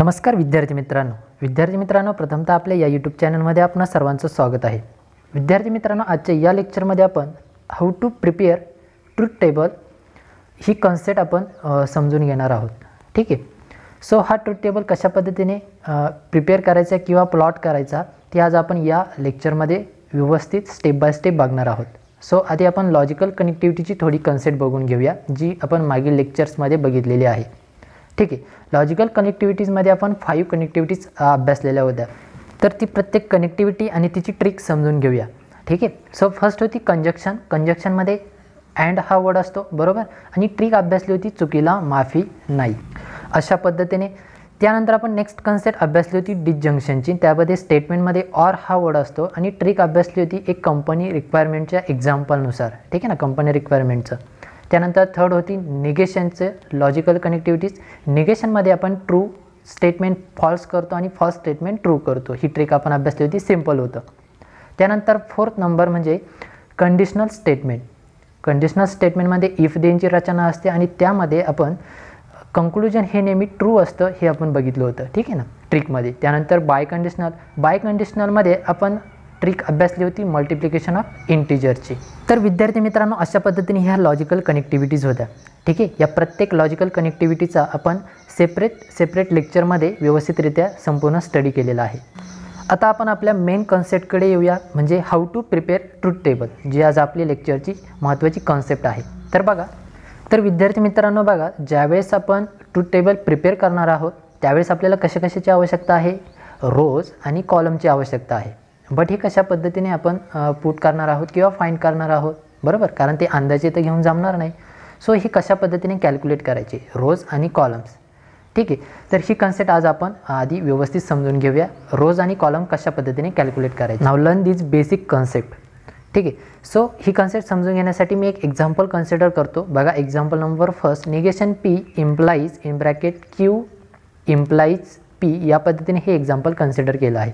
नमस्कार विद्यार्थी मित्रांनो विद्यार्थी मित्रांनो प्रथमतः आपल्या या यूट्यूब चॅनलमध्ये आपण सर्वांचं स्वागत आहे विद्यार्थी मित्रांनो आजच्या या लेक्चरमध्ये आपण how to prepare truth table ही कन्सेप्ट आपण समजून घेणार आहोत ठीक आहे सो हा ट्रूथ टेबल कशा पद्धतीने प्रिपेअर करायचा किंवा प्लॉट करायचा ते आज आपण या लेक्चरमध्ये व्यवस्थित स्टेप बाय स्टेप बघणार आहोत सो आधी आपण लॉजिकल कनेक्टिव्हिटीची थोडी कन्सेप्ट बघून घेऊया जी आपण मागील लेक्चर्समध्ये बघितलेली आहे ठीक आहे लॉजिकल कनेक्टिव्हिटीजमध्ये आपण फाईव्ह कनेक्टिव्हिटीज अभ्यासलेल्या होत्या तर ती प्रत्येक कनेक्टिव्हिटी आणि तिची ट्रिक समजून घेऊया ठीक आहे सो फर्स्ट होती कंजक्शन कंजक्शनमध्ये अँड हा वर्ड असतो बरोबर आणि ट्रिक अभ्यासली होती चुकीला माफी नाही अशा पद्धतीने त्यानंतर आपण नेक्स्ट कन्सेप्ट अभ्यासली होती जंक्शनची त्यामध्ये स्टेटमेंटमध्ये ऑर हा वर्ड असतो आणि ट्रिक अभ्यासली होती एक कंपनी रिक्वायरमेंटच्या एक्झाम्पलनुसार ठीक आहे ना कंपनी रिक्वायरमेंटचं त्यानंतर थर्ड होती निगेशनचे लॉजिकल कनेक्टिव्हिटीज निगेशनमध्ये आपण ट्रू स्टेटमेंट फॉल्स करतो आणि फॉल्स स्टेटमेंट ट्रू करतो ही ट्रिक आपण अभ्यासली होती सिम्पल होतं त्यानंतर फोर्थ नंबर म्हणजे कंडिशनल स्टेटमेंट कंडिशनल स्टेटमेंटमध्ये इफ देनची रचना असते आणि त्यामध्ये आपण कंक्लुजन हे नेहमी ट्रू असतं हे आपण बघितलं होतं ठीक आहे ना ट्रिकमध्ये त्यानंतर बाय कंडिशनल बाय कंडिशनलमध्ये आपण ट्रिक अभ्यासली होती मल्टिप्लिकेशन ऑफ इंटीजरची तर विद्यार्थी मित्रांनो अशा पद्धतीने ह्या लॉजिकल कनेक्टिव्हिटीज होत्या ठीक आहे या प्रत्येक लॉजिकल कनेक्टिव्हिटीचा आपण सेपरेट सेपरेट लेक्चरमध्ये व्यवस्थितरित्या संपूर्ण स्टडी केलेला आहे आता आपण आपल्या मेन कन्सेप्टकडे येऊया म्हणजे how to prepare truth table जी आज आपली लेक्चरची महत्त्वाची कॉन्सेप्ट आहे तर बघा तर विद्यार्थी मित्रांनो बघा ज्यावेळेस आपण ट्रूथ टेबल प्रिपेअर करणार आहोत त्यावेळेस आपल्याला कशा कशाची आवश्यकता आहे रोज आणि कॉलमची आवश्यकता आहे बट हे कशा पद्धतीने आपण पुट करणार आहोत किंवा फाइंड करणार आहोत बरोबर कारण ते अंदाजे तर घेऊन जमणार नाही सो ही कशा पद्धतीने कॅल्क्युलेट करायचे रोज आणि कॉलम्स ठीक आहे तर ही कन्सेप्ट आज आपण आधी व्यवस्थित समजून घेऊया रोज आणि कॉलम कशा पद्धतीने कॅल्क्युलेट करायचे now learn these basic concept ठीक आहे सो ही कन्सेप्ट समजून घेण्यासाठी मी एक एक्झाम्पल कन्सिडर करतो बघा example number first negation P implies in bracket Q implies P या पद्धतीने हे एक्झाम्पल कन्सिडर केलं आहे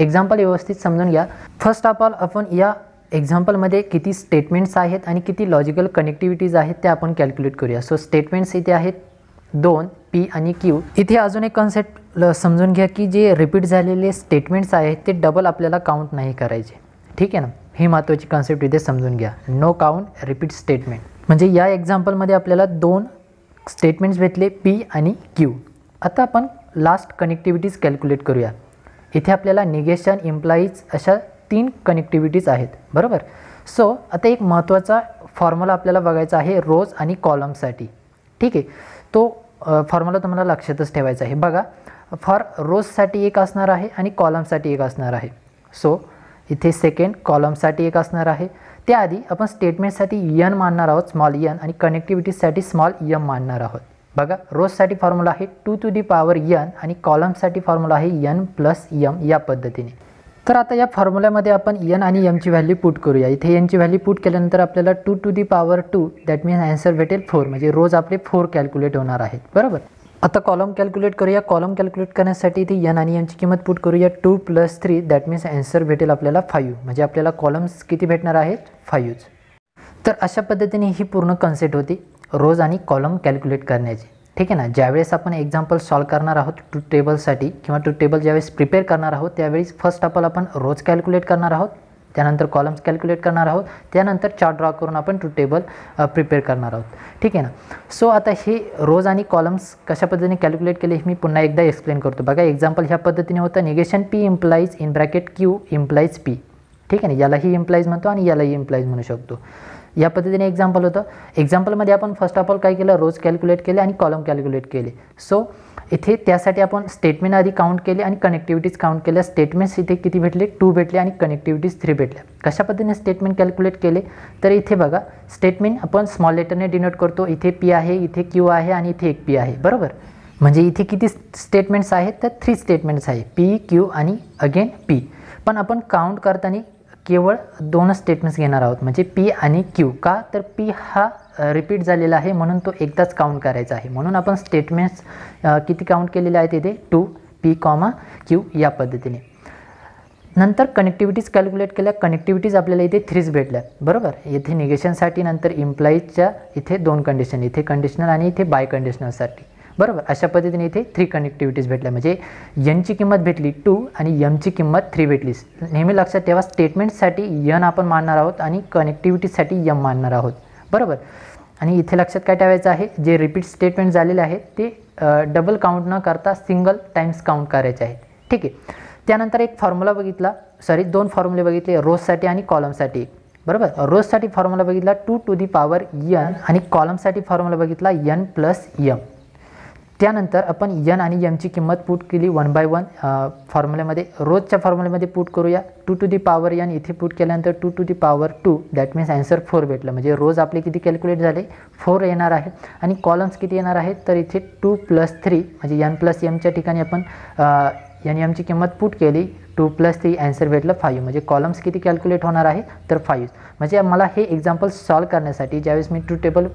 एक्झाम्पल व्यवस्थित समजून घ्या फर्स्ट ऑफ ऑल आपण या एक्झाम्पलमध्ये किती स्टेटमेंट्स आहेत आणि किती लॉजिकल कनेक्टिव्हिटीज आहेत ते आपण कॅल्क्युलेट करूया सो स्टेटमेंट्स इथे आहेत दोन पी आणि क्यू इथे अजून एक कन्सेप्ट समजून घ्या की जे रिपीट झालेले स्टेटमेंट्स आहेत ते डबल आपल्याला काउंट नाही करायचे ठीक आहे ना हे महत्त्वाची कन्सेप्ट इथे समजून घ्या नो काउंट रिपीट स्टेटमेंट म्हणजे या एक्झाम्पलमध्ये आपल्याला दोन स्टेटमेंट्स भेटले पी आणि क्यू आता आपण लास्ट कनेक्टिव्हिटीज कॅल्क्युलेट करूया इथे आपल्याला निगेशन इम्प्लाईज अशा तीन कनेक्टिव्हिटीज आहेत बरोबर सो आता एक महत्त्वाचा फॉर्म्युला आपल्याला बघायचा आहे रोज आणि कॉलमसाठी ठीक आहे तो फॉर्म्युला तुम्हाला लक्षातच ठेवायचा आहे बघा फॉर रोजसाठी एक असणार आहे आणि कॉलमसाठी एक असणार आहे सो इथे सेकंड कॉलमसाठी एक असणार आहे त्याआधी आपण स्टेटमेंटसाठी यन मानणार आहोत स्मॉल यन आणि कनेक्टिव्हिटीजसाठी स्मॉल यम मानणार आहोत बघा रोजसाठी फॉर्म्युला आहे two to the power N आणि कॉलमसाठी फॉर्म्युला आहे यन प्लस यम या पद्धतीने तर आता या फॉर्म्युल्यामध्ये आपण यन आणि यमची व्हॅल्यू पुट करूया इथे यनची व्हॅल्यू पुट केल्यानंतर आपल्याला two to the power two that means answer भेटेल फोर म्हणजे रोज आपले फोर कॅल्क्युलेट होणार आहेत बरोबर आता कॉलम कॅल्क्युलेट करूया कॉलम कॅल्क्युलेट करण्यासाठी इथे यन आणि यमची किंमत पुट करूया two plus three that means answer भेटेल आपल्याला फाईव्ह म्हणजे आपल्याला कॉलम्स किती भेटणार आहेत फाईव्हच तर अशा पद्धतीने ही पूर्ण कन्सेप्ट होती रोज आणि कॉलम कॅल्क्युलेट करण्याचे ठीक आहे ना ज्यावेळेस आपण एक्झाम्पल सॉल्व करणार आहोत टू टेबलसाठी किंवा टू टेबल ज्यावेळेस प्रिपेअर करणार आहोत त्यावेळेस फर्स्ट आपण आपण रोज कॅल्क्युलेट करणार आहोत त्यानंतर कॉलम्स कॅल्क्युलेट करणार आहोत त्यानंतर चार्ट ड्रॉ करून आपण टू टेबल प्रिपेअर करणार आहोत ठीक आहे ना सो आता हे रोज आणि कॉलम्स कशा पद्धतीने कॅल्क्युलेट केले हे मी पुन्हा एकदा एक्सप्लेन करतो बघा एक्झाम्पल ह्या पद्धतीने होतं negation P implies in bracket Q implies P ठीक आहे ना यालाही इम्प्लाईज म्हणतो आणि यालाही इम्प्लाईज म्हणू शकतो या पद्धतीने एक्झाम्पल होतं एक्झाम्पलमध्ये आपण फर्स्ट ऑफ ऑल काय केलं रोज कॅल्क्युलेट केले आणि कॉलम कॅल्क्युलेट केले सो इथे त्यासाठी आपण स्टेटमेंट आधी काउंट केले आणि कनेक्टिव्हिटीज काउंट केल्या स्टेटमेंट्स इथे किती भेटले टू भेटले आणि कनेक्टिव्हिटीज थ्री भेटल्या कशा पद्धतीने स्टेटमेंट कॅल्क्युलेट केले तर इथे बघा स्टेटमेंट आपण स्मॉल लेटरने डिनोट करतो इथे पी आहे इथे क्यू आहे आणि इथे एक पी आहे बरोबर म्हणजे इथे किती स्टेटमेंट्स आहेत तर थ्री स्टेटमेंट्स आहे पी क्यू आणि अगेन पी पण आपण काउंट करताना केवळ दोन स्टेटमेंट्स घेणार आहोत म्हणजे पी आणि क्यू का तर पी हा रिपीट झालेला आहे म्हणून तो एकदाच काउंट करायचा आहे म्हणून आपण स्टेटमेंट्स किती काउंट केलेले आहेत इथे टू पी कॉमा क्यू या पद्धतीने नंतर कनेक्टिव्हिटीज कॅल्क्युलेट केल्या कनेक्टिव्हिटीज आपल्याला इथे थ्रीच भेटल्या बरोबर येथे निगेशनसाठी नंतर इम्प्लॉईजच्या इथे दोन कंडिशन इथे कंडिशनल आणि इथे बाय कंडिशनलसाठी बरोबर अशा पद्धतीने इथे थ्री कनेक्टिव्हिटीज भेटल्या म्हणजे यनची किंमत भेटली टू आणि यमची किंमत थ्री भेटलीस नेहमी लक्षात ठेवा स्टेटमेंटसाठी यन आपण मानणार आहोत आणि कनेक्टिव्हिटीजसाठी यम मानणार आहोत बरोबर आणि इथे लक्षात काय ठेवायचं आहे जे रिपीट स्टेटमेंट झालेले आहेत ते डबल काउंट न करता सिंगल टाईम्स काउंट करायचे आहेत ठीक आहे त्यानंतर एक फॉर्म्युला बघितला सॉरी दोन फॉर्म्युले बघितले रोजसाठी आणि कॉलमसाठी बरोबर रोजसाठी फॉर्म्युला बघितला two to the power N आणि कॉलमसाठी फॉर्म्युला बघितला यन प्लस यम त्यानंतर आपण यन आणि यमची किंमत पुट केली वन बाय वन फॉर्म्युल्यामध्ये रोजच्या फॉर्म्युल्यामध्ये पुट करूया two to the power N इथे पुट केल्यानंतर two to the power two that means answer four भेटलं म्हणजे रोज आपले किती कॅल्क्युलेट झाले फोर येणार आहे आणि कॉलम्स किती येणार आहेत तर इथे टू प्लस थ्री म्हणजे यन प्लस यमच्या ठिकाणी आपण यन यमची किंमत पुट केली टू प्लस थ्री ॲन्सर भेटलं फाईव्ह म्हणजे कॉलम्स किती कॅल्क्युलेट होणार आहे तर फाईव्ह म्हणजे मला हे एक्झाम्पल सॉल्व करण्यासाठी ज्यावेळेस मी टू टेबल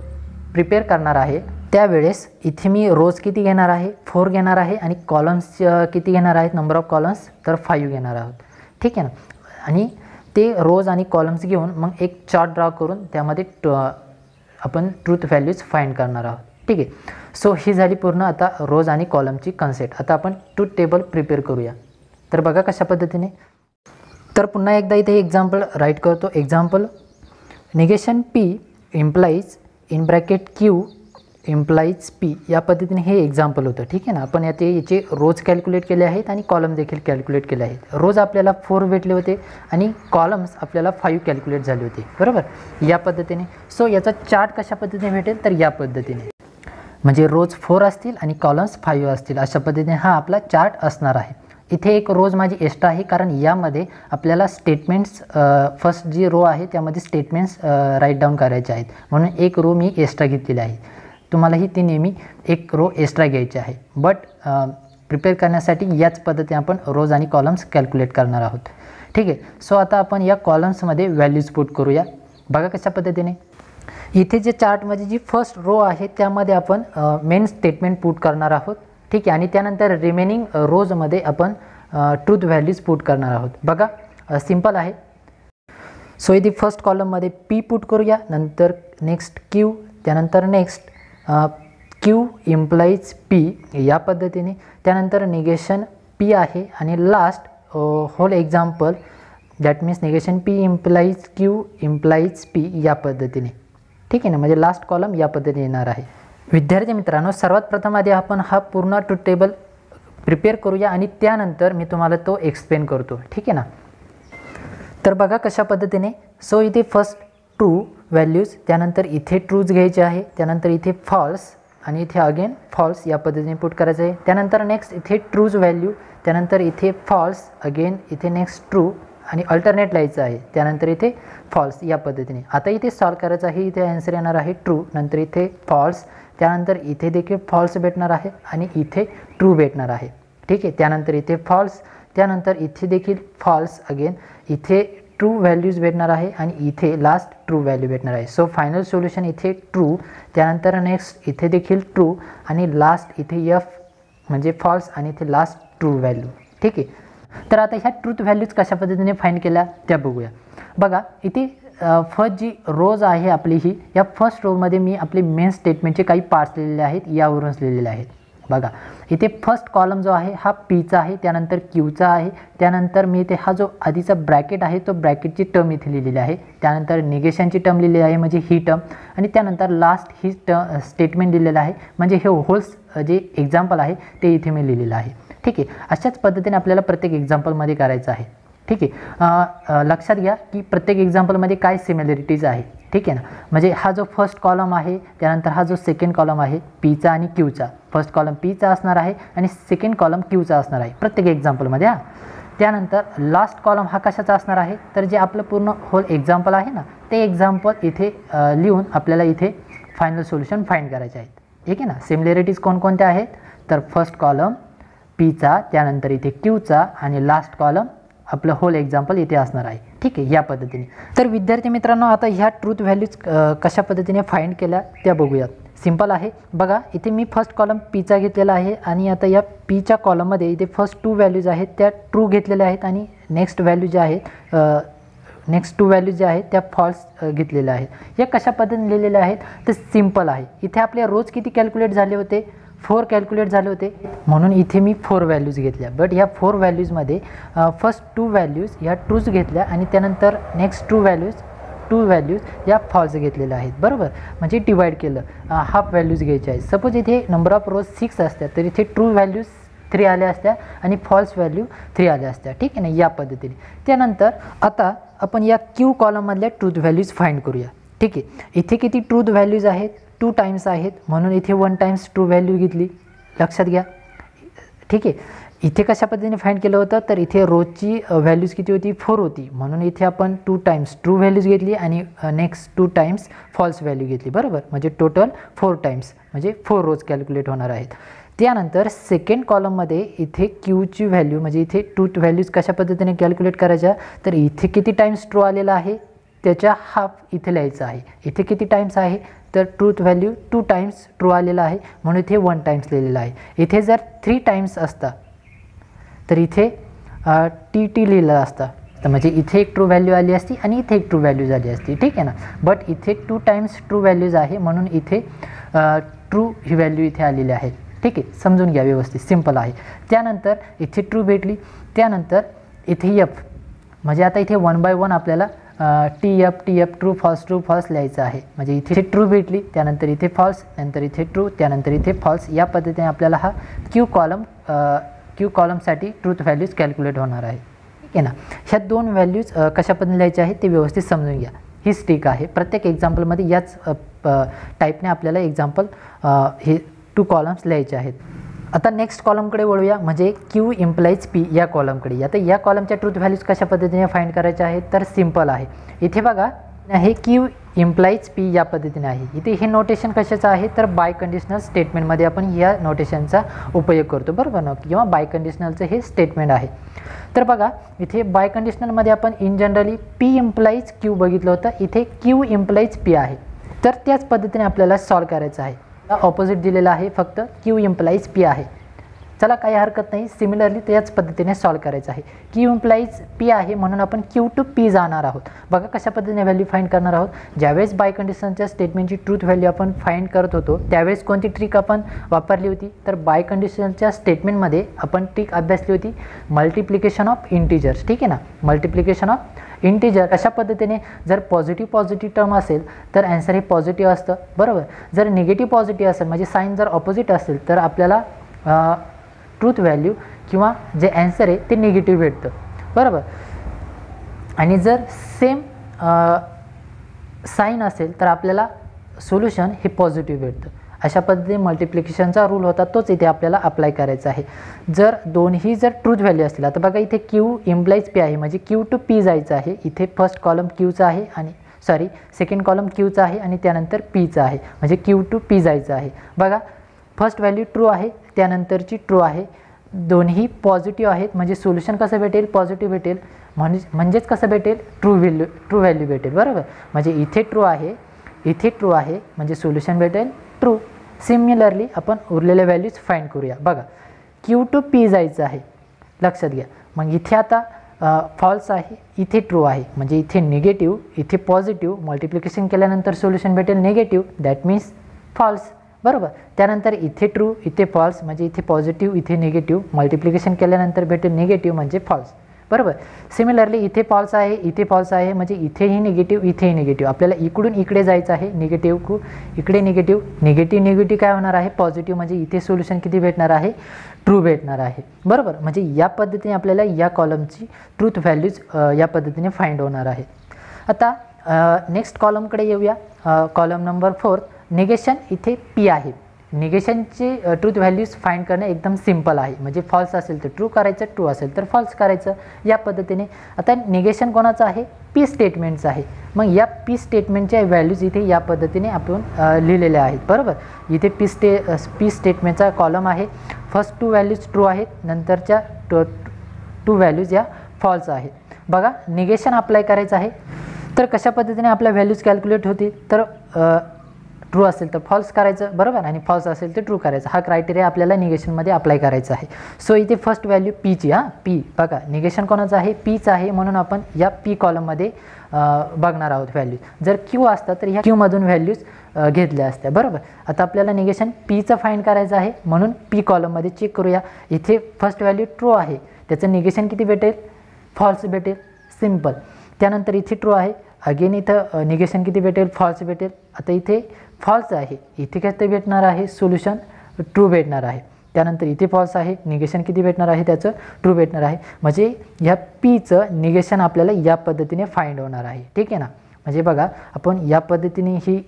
प्रिपेअर करणार आहे त्यावेळेस इथे मी रोज किती घेणार आहे फोर घेणार आहे आणि कॉलम्स किती घेणार आहेत नंबर ऑफ कॉलम्स तर फाईव्ह घेणार आहोत ठीक आहे ना आणि ते रोज आणि कॉलम्स घेऊन मग एक चार्ट ड्रॉ करून त्यामध्ये ट आपण ट्रूथ व्हॅल्यूज फाईंड करणार आहोत ठीक आहे सो ही झाली पूर्ण आता रोज आणि कॉलमची कन्सेप्ट आता आपण ट्रूथ टेबल प्रिपेअर करूया तर बघा कशा पद्धतीने तर पुन्हा एकदा इथे एक्झाम्पल राईट करतो example negation P implies in bracket Q implies P या पद्धतीने हे एक्झाम्पल होतं ठीक आहे ना आपण याचे याचे रोज कॅल्क्युलेट केले आहेत आणि कॉलम देखील कॅल्क्युलेट केले आहेत रोज आपल्याला फोर भेटले होते आणि कॉलम्स आपल्याला फाईव्ह कॅल्क्युलेट झाले होते बरोबर या पद्धतीने सो याचा चार्ट कशा पद्धतीने भेटेल तर या पद्धतीने म्हणजे रोज फोर असतील आणि कॉलम्स फाईव्ह असतील अशा पद्धतीने हा आपला चार्ट असणार आहे इथे एक रोज माझी एक्स्ट्रा आहे कारण यामध्ये आपल्याला स्टेटमेंट्स फर्स्ट जी रो आहे त्यामध्ये स्टेटमेंट्स राईट डाऊन करायचे आहेत म्हणून एक रो मी एक्स्ट्रा घेतलेली आहे तुम्हाला ही ती नेहमी एक रो एक्स्ट्रा घ्यायची आहे बट प्रिपेअर करण्यासाठी याच पद्धतीने आपण रोज आणि कॉलम्स कॅल्क्युलेट करणार आहोत ठीक आहे सो आता आपण या कॉलम्समध्ये व्हॅल्यूज पुट करूया बघा कशा पद्धतीने इथे जे चार्टमध्ये जी फर्स्ट रो आहे त्यामध्ये आपण मेन स्टेटमेंट पुट करणार आहोत ठीक आहे आणि त्यानंतर रिमेनिंग रोजमध्ये आपण ट्रूथ व्हॅल्यूज पुट करणार आहोत बघा सिम्पल आहे सो इथे फर्स्ट कॉलममध्ये पी पुट करूया नंतर नेक्स्ट क्यू त्यानंतर नेक्स्ट क्यू implies पी या पद्धतीने त्यानंतर निगेशन पी आहे आणि last whole example that means negation P implies Q implies P या पद्धतीने ठीक आहे ना म्हणजे लास्ट कॉलम या पद्धतीने येणार आहे विद्यार्थी मित्रांनो सर्वात प्रथम आधी आपण हा पूर्ण टू टेबल प्रिपेअर करूया आणि त्यानंतर मी तुम्हाला तो एक्सप्लेन करतो ठीक आहे ना तर बघा कशा पद्धतीने सो इथे फर्स्ट टू व्हॅल्यूज त्यानंतर इथे ट्रूज घ्यायचे आहे त्यानंतर इथे फॉल्स आणि इथे अगेन फॉल्स या पद्धतीने पुट करायचं आहे त्यानंतर नेक्स्ट इथे ट्रूज व्हॅल्यू त्यानंतर इथे फॉल्स अगेन इथे नेक्स्ट ट्रू आणि अल्टरनेट लिहायचं आहे त्यानंतर इथे फॉल्स या पद्धतीने आता इथे सॉल्व करायचं आहे इथे ॲन्सर येणार आहे ट्रू नंतर इथे फॉल्स त्यानंतर इथे देखील फॉल्स भेटणार आहे आणि इथे ट्रू भेटणार आहे ठीक आहे त्यानंतर इथे फॉल्स त्यानंतर इथे देखील फॉल्स अगेन इथे ट्रू व्हॅल्यूज भेटणार आहे आणि इथे लास्ट ट्रू व्हॅल्यू भेटणार आहे सो फायनल सोल्युशन इथे ट्रू त्यानंतर नेक्स्ट इथे देखील ट्रू आणि लास्ट इथे यफ म्हणजे फॉल्स आणि इथे लास्ट ट्रू व्हॅल्यू ठीक आहे तर आता ह्या ट्रूथ व्हॅल्यूज कशा पद्धतीने फाईन केल्या त्या बघूया बघा इथे फर्स्ट जी रोज आहे आपली ही या फर्स्ट रोमध्ये मी आपले मेन स्टेटमेंटचे काही पार्ट्स लिहिलेले आहेत यावरूनच लिहिलेले आहेत बघा इथे फर्स्ट कॉलम जो आहे हा पीचा आहे त्यानंतर क्यूचा आहे त्यानंतर मी इथे हा जो आधीचा ब्रॅकेट आहे तो ब्रॅकेटची टर्म इथे लिहिलेली आहे त्यानंतर निगेशनची टर्म लिहिली आहे म्हणजे ही टर्म आणि त्यानंतर लास्ट ही ट स्टेटमेंट लिहिलेलं आहे म्हणजे हे होल्स जे एक्झाम्पल आहे ते इथे मी लिहिलेलं आहे ठीक आहे अशाच पद्धतीने आपल्याला प्रत्येक एक्झाम्पलमध्ये करायचं आहे ठीक आहे लक्षात घ्या की प्रत्येक एक्झाम्पलमध्ये काय सिमिलॅरिटीज आहे ठीक आहे ना म्हणजे हा जो फर्स्ट कॉलम आहे त्यानंतर हा जो सेकंड कॉलम आहे पीचा आणि क्यूचा फर्स्ट कॉलम पीचा असणार आहे आणि सेकंड कॉलम क्यूचा असणार आहे प्रत्येक एक्झाम्पलमध्ये हां त्यानंतर लास्ट कॉलम हा कशाचा असणार आहे तर जे आपलं पूर्ण होल एक्झाम्पल आहे ना ते एक्झाम्पल इथे लिहून आपल्याला इथे फायनल सोल्युशन फाईंड करायचे आहेत ठीक आहे ना सिमिलेरिटीज कोणकोणत्या आहेत तर फर्स्ट कॉलम पीचा त्यानंतर इथे क्यूचा आणि लास्ट कॉलम आपलं होल एक्झाम्पल इथे असणार आहे ठीक आहे या पद्धतीने तर विद्यार्थी मित्रांनो आता ह्या ट्रूथ व्हॅल्यूज कशा पद्धतीने फाईंड केल्या त्या बघूयात सिम्पल आहे बघा इथे मी फर्स्ट कॉलम पीचा घेतलेला आहे आणि आता या पीच्या कॉलममध्ये इथे फर्स्ट टू व्हॅल्यूज आहेत त्या ट्रू घेतलेल्या आहेत आणि नेक्स्ट व्हॅल्यू जे आहेत नेक्स्ट टू व्हॅल्यू ज्या आहेत त्या फॉल्स घेतलेल्या आहेत या कशा पद्धतीने लिहिलेल्या आहेत तर सिंपल आहे इथे आपले रोज किती कॅल्क्युलेट झाले होते फोर कॅल्क्युलेट झाले होते म्हणून इथे मी फोर व्हॅल्यूज घेतल्या बट ह्या फोर व्हॅल्यूजमध्ये फर्स्ट टू व्हॅल्यूज ह्या ट्रूज घेतल्या आणि त्यानंतर next two values two values या फॉल्स घेतलेल्या आहेत बरोबर म्हणजे डिवाईड केलं हाफ व्हॅल्यूज घ्यायचे आहेत सपोज इथे नंबर ऑफ रोज सिक्स असतात तर इथे ट्रू व्हॅल्यूज थ्री आल्या असत्या आणि फॉल्स व्हॅल्यू थ्री आल्या असत्या ठीक आहे ना या पद्धतीने त्यानंतर आता आपण या क्यू कॉलममधल्या ट्रूथ व्हॅल्यूज फाईंड करूया ठीक आहे इथे किती ट्रूथ व्हॅल्यूज आहेत टू टाईम्स आहेत म्हणून इथे वन टाईम्स टू व्हॅल्यू घेतली लक्षात घ्या ठीक आहे इथे कशा पद्धतीने फाईंड केलं होतं तर इथे रोजची व्हॅल्यूज किती होती फोर होती म्हणून इथे आपण टू टाइम्स ट्रू व्हॅल्यूज घेतली आणि next two times false value घेतली बरोबर म्हणजे टोटल फोर टाईम्स म्हणजे फोर रोज कॅल्क्युलेट होणार आहेत त्यानंतर सेकंड कॉलममध्ये इथे क्यूची व्हॅल्यू म्हणजे इथे टू व्हॅल्यूज कशा पद्धतीने कॅल्क्युलेट करायच्या तर इथे किती टाईम्स ट्रू आलेला आहे त्याच्या हाफ इथे लिहायचं आहे इथे किती टाईम्स आहे तर truth value two times true आलेला आहे म्हणून इथे वन टाईम्स लिहिलेलं आहे इथे जर थ्री टाईम्स असता तर इथे टी टी लिहिलं असता तर म्हणजे इथे एक ट्रू व्हॅल्यू आली असती आणि इथे एक ट्रू व्हॅल्यू झाली असती ठीक आहे ना बट इथे टू टाइम्स ट्रू व्हॅल्यूज आहे म्हणून इथे ट्रू ही व्हॅल्यू इथे आलेली आहे ठीक आहे समजून घ्या व्यवस्थित सिम्पल आहे त्यानंतर इथे ट्रू भेटली त्यानंतर इथे यफ म्हणजे आता इथे वन बाय वन आपल्याला T F T F true false true false लिहायचं आहे म्हणजे इथे ट्रू भेटली त्यानंतर इथे फॉल्स नंतर इथे ट्रू त्यानंतर इथे फॉल्स या पद्धतीने आपल्याला हा क्यू कॉलम क्यू कॉलमसाठी ट्रूथ व्हॅल्यूज कॅल्क्युलेट होणार आहे ठीक आहे ना ह्या दोन व्हॅल्यूज कशा पद्धतीने लिहायचे आहेत ते व्यवस्थित समजून घ्या ही स्टिक आहे प्रत्येक एक्झाम्पलमध्ये याच टाईपने आपल्याला एक्झाम्पल हे टू कॉलम्स लिहायचे आहेत आता नेक्स्ट कॉलमकडे वळूया म्हणजे क्यू इम्प्लाईज पी या कॉलमकडे आता या कॉलमच्या ट्रूथ व्हॅल्यूज कशा पद्धतीने फाईंड करायच्या आहेत तर सिम्पल आहे इथे बघा हे क्यू इम्प्लाईज पी या पद्धतीने आहे इथे हे नोटेशन कशाचं आहे तर बाय कंडिशनल स्टेटमेंटमध्ये आपण या नोटेशनचा उपयोग करतो बरोबर ना किंवा बाय कंडिशनलचं हे स्टेटमेंट आहे तर बघा इथे बाय कंडिशनलमध्ये आपण in generally P implies Q बघितलं होतं इथे क्यू इम्प्लाईज पी आहे तर त्याच पद्धतीने आपल्याला सॉल्व करायचं आहे ऑपोजिट दिलेला आहे फक्त क्यू इम्प्लाईज पी आहे चला काही हरकत नाही सिमिलरली त्याच पद्धतीने सॉल्व करायचं आहे क्यू इम्प्लाईज पी आहे म्हणून आपण क्यू टू पी जाणार आहोत बघा कशा पद्धतीने व्हॅल्यू फाईंड करणार आहोत ज्यावेळेस बाय कंडिशनच्या स्टेटमेंटची ट्रूथ व्हॅल्यू आपण फाईंड करत होतो त्यावेळेस कोणती ट्रिक आपण वापरली होती तर बाय कंडिशनच्या स्टेटमेंटमध्ये आपण ट्रिक अभ्यासली होती मल्टिप्लिकेशन ऑफ इंटिजर्स ठीक आहे ना मल्टिप्लिकेशन ऑफ इंटीजर अशा पद्धतीने जर पॉझिटिव्ह पॉझिटिव्ह टर्म असेल तर ॲन्सर हे पॉझिटिव्ह असतं बरोबर जर निगेटिव्ह पॉझिटिव्ह असेल म्हणजे साईन जर ऑपोजिट असेल तर आपल्याला ट्रूथ व्हॅल्यू किंवा जे ॲन्सर आहे ते निगेटिव्ह भेटतं बरोबर आणि जर सेम साईन असेल तर आपल्याला सोल्युशन हे पॉझिटिव्ह भेटतं अशा पद्धतीने मल्टिप्लिकेशनचा रूल होता तोच इथे आपल्याला अप्लाय करायचा आहे जर दोन्ही जर ट्रूथ व्हॅल्यू असतील आता बघा इथे क्यू इम्प्लाईज पी आहे म्हणजे क्यू टू पी जायचं आहे इथे फर्स्ट कॉलम क्यूचा आहे आणि सॉरी सेकंड कॉलम क्यूचा आहे आणि त्यानंतर पीचा आहे म्हणजे क्यू टू पी जायचं आहे बघा फर्स्ट व्हॅल्यू ट्रू आहे त्यानंतरची ट्रू आहे दोन्ही पॉझिटिव्ह आहेत म्हणजे सोल्युशन कसं भेटेल पॉझिटिव्ह भेटेल म्हणजे म्हणजेच कसं भेटेल ट्रू व्हॅल्यू ट्रू व्हॅल्यू भेटेल बरोबर म्हणजे इथे ट्रू आहे इथे ट्रू आहे म्हणजे सोल्युशन भेटेल ट्रू सिमिलरली आपण उरलेल्या व्हॅल्यूज फाईंड करूया बघा क्यू टू पी जायचं आहे लक्षात घ्या मग इथे आता फॉल्स आहे इथे ट्रू आहे म्हणजे इथे निगेटिव्ह इथे पॉझिटिव्ह मल्टिप्लिकेशन केल्यानंतर सोल्युशन भेटेल निगेटिव्ह दॅट मीन्स फॉल्स बरोबर त्यानंतर इथे ट्रू इथे फॉल्स म्हणजे इथे पॉझिटिव्ह इथे निगेटिव्ह मल्टिप्लिकेशन केल्यानंतर भेटेल निगेटिव्ह म्हणजे फॉल्स बरोबर सिमिलरली इथे फॉल्स आहे इथे फॉल्स आहे म्हणजे इथेही निगेटिव्ह इथेही निगेटिव्ह आपल्याला इकडून इकडे जायचं आहे निगेटिव्ह कु इकडे निगेटिव्ह निगेटिव्ह निगेटिव्ह काय होणार आहे पॉझिटिव्ह म्हणजे इथे सोल्युशन किती भेटणार आहे ट्रू भेटणार आहे बरोबर म्हणजे या पद्धतीने आपल्याला या कॉलमची ट्रूथ व्हॅल्यूज या पद्धतीने फाईंड होणार आहे आता नेक्स्ट कॉलमकडे येऊया कॉलम नंबर फोर निगेशन इथे पी आहे निगेशनची ट्रूथ व्हॅल्यूज फाईंड करणं एकदम सिम्पल आहे म्हणजे फॉल्स असेल तर ट्रू करायचं ट्रू असेल तर फॉल्स करायचं या पद्धतीने आता निगेशन कोणाचं आहे पी स्टेटमेंटचं आहे मग या पी स्टेटमेंटच्या व्हॅल्यूज इथे या पद्धतीने आपण लिहिलेल्या आहेत बरोबर इथे पी स्टे पी स्टेटमेंटचा कॉलम आहे फर्स्ट टू व्हॅल्यूज ट्रू आहेत नंतरच्या टू टू व्हॅल्यूज या फॉल्स आहेत बघा निगेशन अप्लाय करायचं आहे तर कशा पद्धतीने आपल्या व्हॅल्यूज कॅल्क्युलेट होतील तर ट्रू असेल तर फॉल्स करायचं बरोबर आणि फॉल्स असेल तर ट्रू करायचं हा क्रायटेरिया आपल्याला निगेशनमध्ये अप्लाय करायचा आहे सो इथे फर्स्ट व्हॅल्यू पीची हां पी बघा निगेशन कोणाचं आहे पीच आहे म्हणून आपण या पी कॉलममध्ये बघणार आहोत व्हॅल्यूज जर क्यू असतात तर ह्या क्यूमधून व्हॅल्यूज घेतल्या असत्या बरोबर आता आपल्याला निगेशन पीचं फाईंड करायचं आहे म्हणून पी कॉलममध्ये चेक करूया इथे फर्स्ट व्हॅल्यू ट्रू आहे त्याचं निगेशन किती भेटेल फॉल्स भेटेल सिम्पल त्यानंतर इथे ट्रू आहे अगेन इथं निगेशन किती भेटेल फॉल्स भेटेल आता इथे फॉल्स आहे इथे काय भेटणार आहे सोल्युशन ट्रू भेटणार आहे त्यानंतर इथे फॉल्स आहे निगेशन किती भेटणार आहे त्याचं ट्रू भेटणार आहे म्हणजे ह्या पीचं निगेशन आपल्याला या पद्धतीने फाईंड होणार आहे ठीक आहे ना म्हणजे बघा आपण या पद्धतीने ही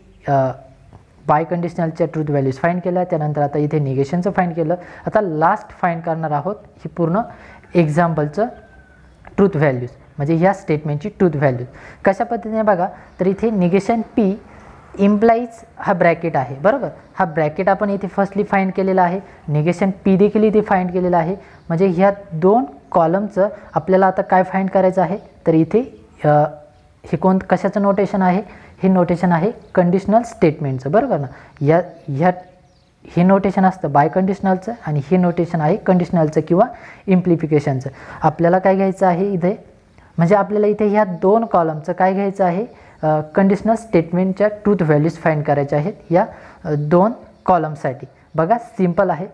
बाय कंडिशनलच्या ट्रूथ व्हॅल्यूज फाईंड केल्या त्यानंतर आता इथे निगेशनचं फाईंड केलं आता लास्ट फाईंड करणार आहोत ही पूर्ण एक्झाम्पलचं ट्रूथ व्हॅल्यूज म्हणजे ह्या स्टेटमेंटची ट्रूथ व्हॅल्यूज कशा पद्धतीने बघा तर इथे निगेशन पी इम्प्लाईज हा ब्रॅकेट आहे बरोबर हा ब्रॅकेट आपण इथे फर्स्टली फाईंड केलेला आहे निगेशन पी देखील इथे फाईंड केलेलं आहे म्हणजे ह्या दोन कॉलमचं आपल्याला आता काय फाईंड करायचं आहे तर इथे हे कोण कशाचं नोटेशन आहे हे नोटेशन आहे कंडिशनल स्टेटमेंटचं बरोबर ना या ह्या हे नोटेशन असतं बाय कंडिशनलचं आणि हे नोटेशन आहे कंडिशनलचं किंवा इम्प्लिफिकेशनचं आपल्याला काय घ्यायचं आहे इथे म्हणजे आपल्याला इथे ह्या दोन कॉलमचं काय घ्यायचं आहे कंडिशनल स्टेटमेंटच्या ट्रूथ व्हॅल्यूज फाईंड करायच्या आहेत या दोन कॉलमसाठी बघा सिम्पल आहे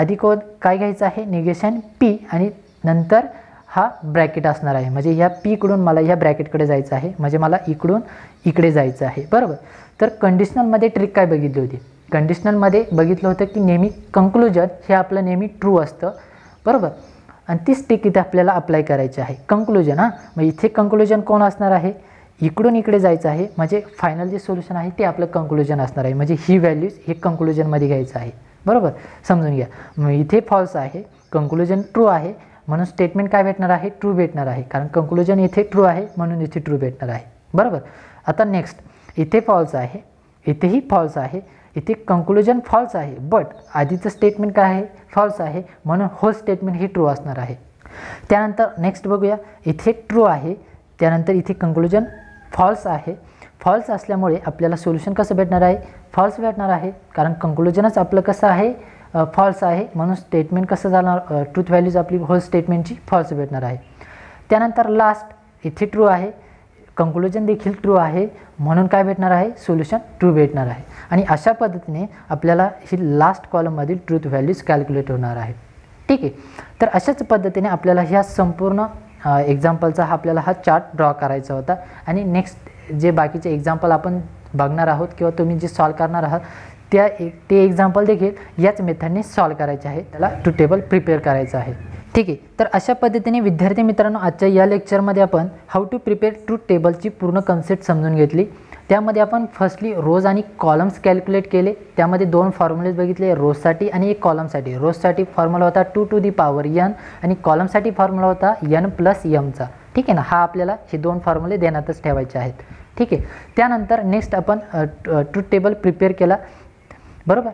आधी को काय घ्यायचं आहे निगेशन पी आणि नंतर हा ब्रॅकेट असणार आहे म्हणजे ह्या पीकडून मला ह्या ब्रॅकेटकडे जायचं आहे म्हणजे मला इकडून इकडे जायचं आहे बरोबर तर कंडिशनलमध्ये ट्रिक काय बघितली होती कंडिशनलमध्ये बघितलं होतं की नेहमी कंक्लुजन हे आपलं नेहमी ट्रू असतं बरोबर आणि तीच ट्रिक इथे आपल्याला अप्लाय करायची आहे कंक्लुजन हां मग इथे कंक्लुजन कोण असणार आहे इकडून इकडे जायचं आहे म्हणजे फायनल जे सोल्युशन आहे ते आपलं कंक्लुजन असणार आहे म्हणजे ही व्हॅल्यूज हे कंक्लुजनमध्ये घ्यायचं आहे बरोबर समजून घ्या इथे फॉल्स आहे कंक्लुजन ट्रू आहे म्हणून स्टेटमेंट काय भेटणार आहे ट्रू भेटणार आहे कारण कंक्लुजन इथे ट्रू आहे म्हणून इथे ट्रू भेटणार आहे बरोबर आता नेक्स्ट इथे फॉल्स आहे इथेही फॉल्स आहे इथे कंक्लुजन फॉल्स आहे बट आधीचं स्टेटमेंट काय आहे फॉल्स आहे म्हणून होल स्टेटमेंट ही ट्रू असणार आहे त्यानंतर नेक्स्ट बघूया इथे ट्रू आहे त्यानंतर इथे कंक्लुजन फॉल्स आहे फॉल्स असल्यामुळे आपल्याला सोल्युशन कसं भेटणार आहे फॉल्स भेटणार आहे कारण कंक्लुजनच आपलं कसं आहे फॉल्स आहे म्हणून स्टेटमेंट कसं जाणार ट्रूथ व्हॅल्यूज आपली होल स्टेटमेंटची फॉल्स भेटणार आहे त्यानंतर लास्ट इथे ट्रू आहे कंक्लुजन देखील ट्रू आहे म्हणून काय भेटणार आहे सोल्युशन ट्रू भेटणार आहे आणि अशा पद्धतीने आपल्याला ही लास्ट कॉलममधील ट्रूथ व्हॅल्यूज कॅल्क्युलेट होणार आहे ठीक आहे तर अशाच पद्धतीने आपल्याला ह्या संपूर्ण एक्झाम्पलचा हा आपल्याला हा चार्ट ड्रॉ करायचा होता आणि नेक्स्ट जे बाकीचे एक्झाम्पल आपण बघणार आहोत किंवा तुम्ही जे सॉल्व करणार आहात त्या एक ते एक्झाम्पल देखील याच मेथडने सॉल्व करायचे आहे त्याला टू टेबल प्रिपेअर करायचं आहे ठीक आहे तर अशा पद्धतीने विद्यार्थी मित्रांनो आजच्या या लेक्चरमध्ये आपण हाऊ टू प्रिपेअर ट्रूथ टेबलची पूर्ण कन्सेप्ट समजून घेतली त्यामध्ये आपण फर्स्टली रोज आणि कॉलम्स कॅल्क्युलेट केले त्यामध्ये दोन फॉर्म्युलेज बघितले रोजसाठी आणि एक कॉलमसाठी रोजसाठी फॉर्म्युला होता two to the power N आणि कॉलमसाठी फॉर्म्युला होता यन प्लस यमचा ठीक आहे ना हा आपल्याला हे दोन फॉर्म्युले देण्यातच ठेवायचे आहेत ठीक आहे त्यानंतर नेक्स्ट आपण ट्रूथ टेबल प्रिपेअर केला बरोबर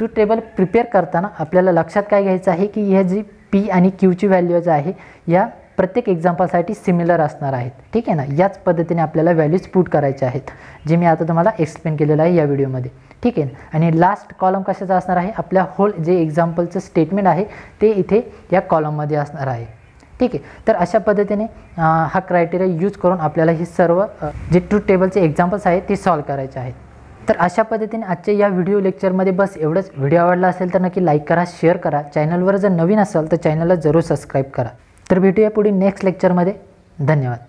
टू टेबल प्रिपेअर करताना आपल्याला लक्षात काय घ्यायचं आहे की हे जी पी आणि क्यूची व्हॅल्यू जे आहे या प्रत्येक एक्झाम्पलसाठी सिमिलर असणार आहेत ठीक आहे ना याच पद्धतीने आपल्याला व्हॅल्यूज पुट करायचे आहेत जे मी आता तुम्हाला एक्सप्लेन केलेलं आहे या व्हिडिओमध्ये ठीक आहे आणि लास्ट कॉलम कशाचा असणार आहे आपल्या होल जे एक्झाम्पलचं स्टेटमेंट आहे ते इथे या कॉलममध्ये असणार आहे ठीक आहे तर अशा पद्धतीने हा क्रायटेरिया यूज करून आपल्याला हे सर्व जे ट्रूथ टेबलचे एक्झाम्पल्स आहेत ते सॉल्व करायचे आहेत तर अशा पद्धतीने आजच्या या व्हिडिओ लेक्चरमध्ये बस एवढंच व्हिडिओ आवडला असेल तर नक्की लाईक करा शेअर करा चॅनलवर जर नवीन असाल तर चॅनलला जरूर सबस्क्राईब करा तर भेटूया पुढे नेक्स्ट लेक्चरमध्ये धन्यवाद